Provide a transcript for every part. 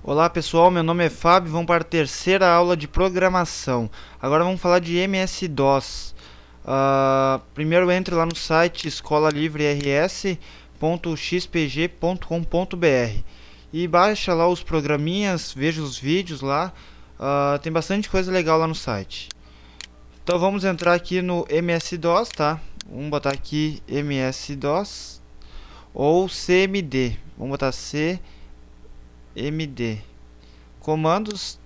Olá pessoal, meu nome é Fábio, vamos para a terceira aula de programação. Agora vamos falar de MS-DOS. Uh, ah, primeiro entre lá no site escolalivre.rs.xpg.com.br e baixa lá os programinhas, veja os vídeos lá, uh, tem bastante coisa legal lá no site. Então vamos entrar aqui no MS-DOS, tá? Vamos botar aqui MS-DOS ou CMD, vamos botar C md. Comandos.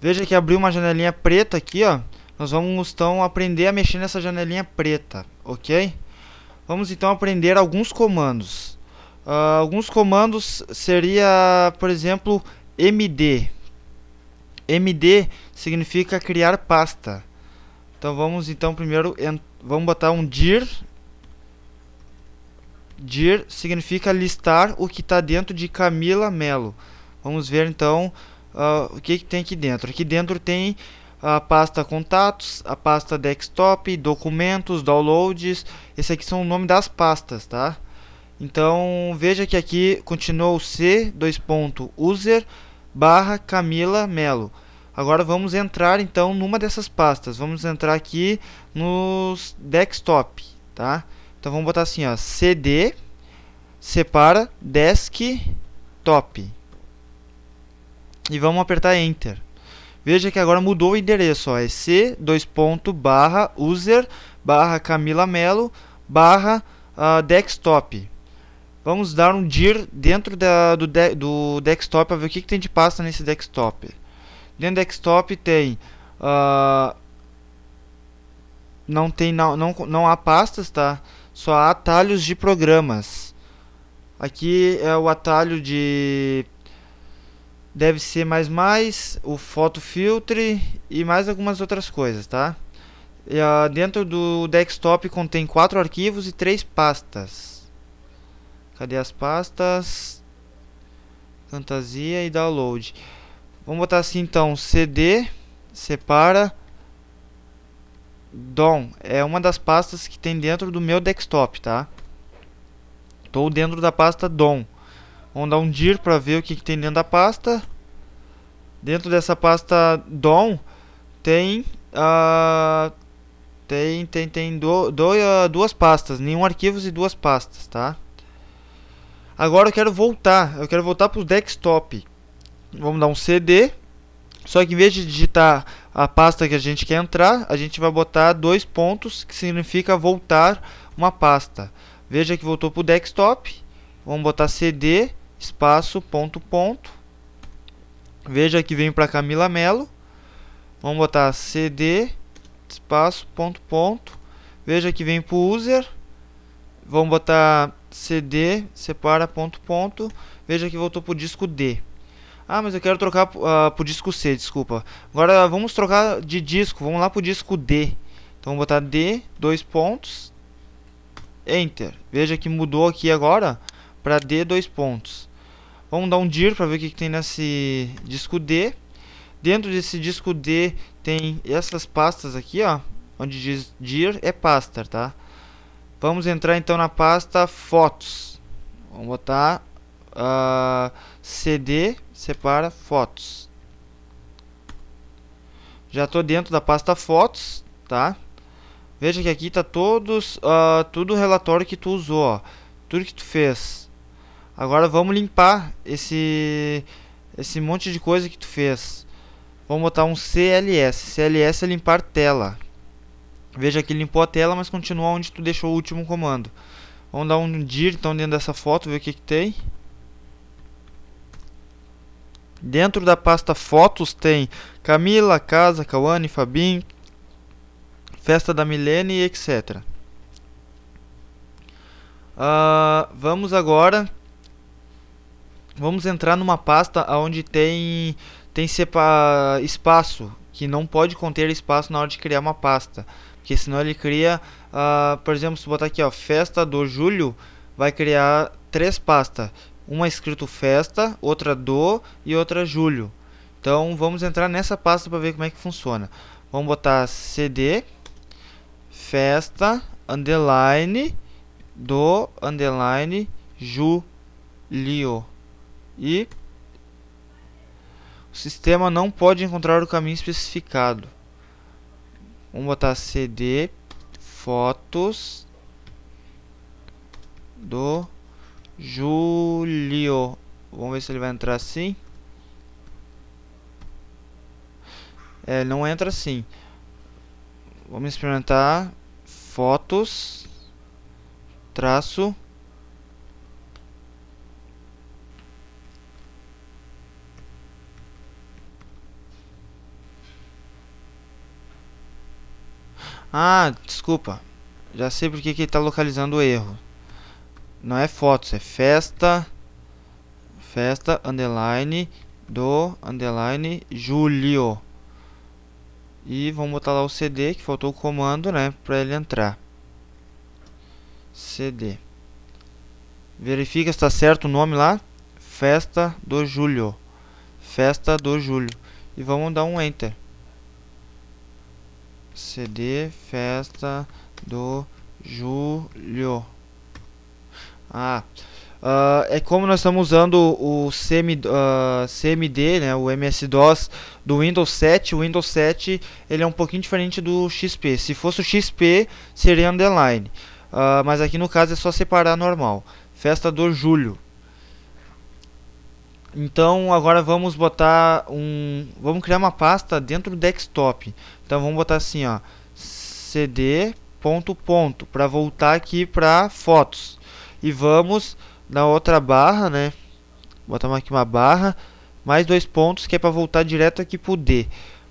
Veja que abriu uma janelinha preta aqui, ó. Nós vamos então aprender a mexer nessa janelinha preta, ok? Vamos então aprender alguns comandos. Uh, alguns comandos seria, por exemplo, md. MD significa criar pasta. Então vamos então primeiro vamos botar um dir dir significa listar o que está dentro de Camila Melo. Vamos ver então uh, o que, que tem aqui dentro. Aqui dentro tem a pasta contatos, a pasta desktop, documentos, downloads. Esse aqui são o nome das pastas, tá? Então veja que aqui continuou c dois ponto user barra Camila Melo. Agora vamos entrar então numa dessas pastas. Vamos entrar aqui nos desktop, tá? Então vamos botar assim, ó, cd separa desktop. E vamos apertar enter. Veja que agora mudou o endereço, ó, é c dois ponto barra user barra Camila Melo barra uh, desktop. Vamos dar um dir dentro da, do, de, do desktop para ver o que, que tem de pasta nesse desktop. Dentro do desktop tem uh, não tem não, não, não há pastas, tá? só há atalhos de programas. Aqui é o atalho de deve ser mais mais o photo filtre e mais algumas outras coisas, tá? E, uh, dentro do desktop contém quatro arquivos e três pastas. Cadê as pastas? Fantasia e download. Vamos botar assim então, CD separa DOM é uma das pastas que tem dentro do meu desktop, tá? Estou dentro da pasta DOM. Vamos dar um dir para ver o que, que, tem dentro da pasta. Dentro dessa pasta DOM tem uh, tem tem tem do, do, uh, duas pastas, nenhum arquivo e duas pastas, tá? Agora eu quero voltar, eu quero voltar para o desktop. Vamos dar um CD. Só que em vez de digitar a pasta que a gente quer entrar, a gente vai botar dois pontos, que significa voltar uma pasta. Veja que voltou para o desktop. Vamos botar cd, espaço, ponto, ponto. Veja que vem para Camila Melo. Vamos botar cd, espaço, ponto, ponto. Veja que vem para o user. Vamos botar cd, separa, ponto, ponto. Veja que voltou para o disco D. Ah, mas eu quero trocar uh, pro disco C, desculpa. Agora vamos trocar de disco, vamos lá pro disco D. Então vou botar D, dois pontos, Enter. Veja que mudou aqui agora para D, dois pontos. Vamos dar um dir para ver o que, que tem nesse disco D. Dentro desse disco D tem essas pastas aqui, ó, onde diz dir é pasta, tá? Vamos entrar então na pasta fotos. Vamos botar uh, ah, CD, separa fotos. Já estou dentro da pasta fotos, tá? Veja que aqui está todos, uh, tudo o relatório que tu usou, ó, tudo que tu fez. Agora vamos limpar esse, esse monte de coisa que tu fez. Vamos botar um CLS. CLS é limpar tela. Veja que limpou a tela, mas continua onde tu deixou o último comando. Vamos dar um dir então dentro dessa foto, ver o que, que tem. Dentro da pasta fotos tem Camila, Casa, Cauane, Fabim, Festa da Milene, etc. Uh, ah, vamos agora vamos entrar numa pasta onde tem tem sepa, espaço que não pode conter espaço na hora de criar uma pasta porque senão ele cria uh, por exemplo se botar aqui ó festa do julho vai criar três pastas uma é escrito festa, outra do e outra julho. Então vamos entrar nessa pasta para ver como é que funciona. Vamos botar cd festa underline do underline julio e o sistema não pode encontrar o caminho especificado. Vamos botar cd fotos do Julio. Vamos ver se ele vai entrar assim. É, não entra assim. Vamos experimentar fotos traço Ah, desculpa. Já sei porque que ele está localizando o erro. Não é fotos, é festa. Festa underline do underline Julio. E vamos botar lá o CD, que faltou o comando, né? para ele entrar. CD. Verifica se está certo o nome lá. Festa do Julho. Festa do Julho. E vamos dar um Enter. CD Festa do Julho. Ah, uh, é como nós estamos usando o CM, uh, ah, CMD, né, o MS-DOS do Windows 7. O Windows 7 ele é um pouquinho diferente do XP. Se fosse o XP, seria underline. Uh, mas aqui no caso é só separar normal. Festa do Julho. Então agora vamos botar um... Vamos criar uma pasta dentro do desktop. Então vamos botar assim, ó. cd ponto ponto para voltar aqui para fotos e vamos na outra barra, né? Botamos aqui uma barra. Mais dois pontos que é para voltar direto aqui pro D.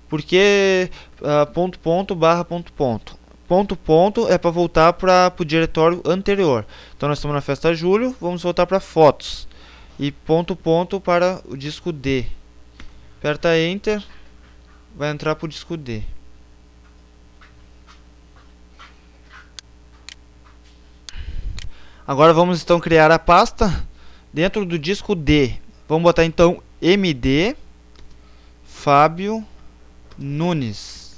Porque uh, ponto, ponto, barra, ponto, ponto. Ponto, ponto é para voltar para o diretório anterior. Então nós estamos na festa julho, vamos voltar para fotos. E ponto, ponto para o disco D. Aperta Enter, vai entrar para o disco D. Agora vamos então criar a pasta dentro do disco D. Vamos botar então MD Fábio Nunes.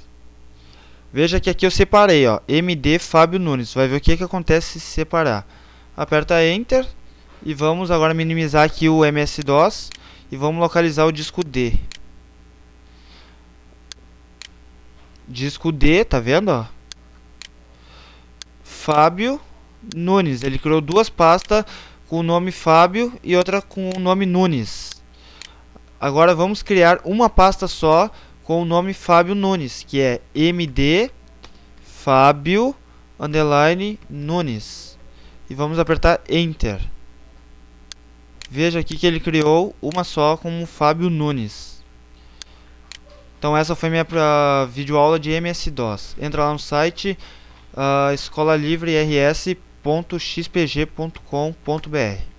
Veja que aqui eu separei, ó, MD Fábio Nunes. Vai ver o que, que acontece se separar. Aperta Enter e vamos agora minimizar aqui o MS-DOS e vamos localizar o disco D. Disco D, tá vendo? Ó? Fábio Nunes. Ele criou duas pastas com o nome Fábio e outra com o nome Nunes. Agora vamos criar uma pasta só com o nome Fábio Nunes, que é MD Fábio underline Nunes. E vamos apertar Enter. Veja aqui que ele criou uma só com o Fábio Nunes. Então essa foi minha ah, videoaula de MS-DOS. Entra lá no site uh, ah, escolalivre.rs.com www.xpg.com.br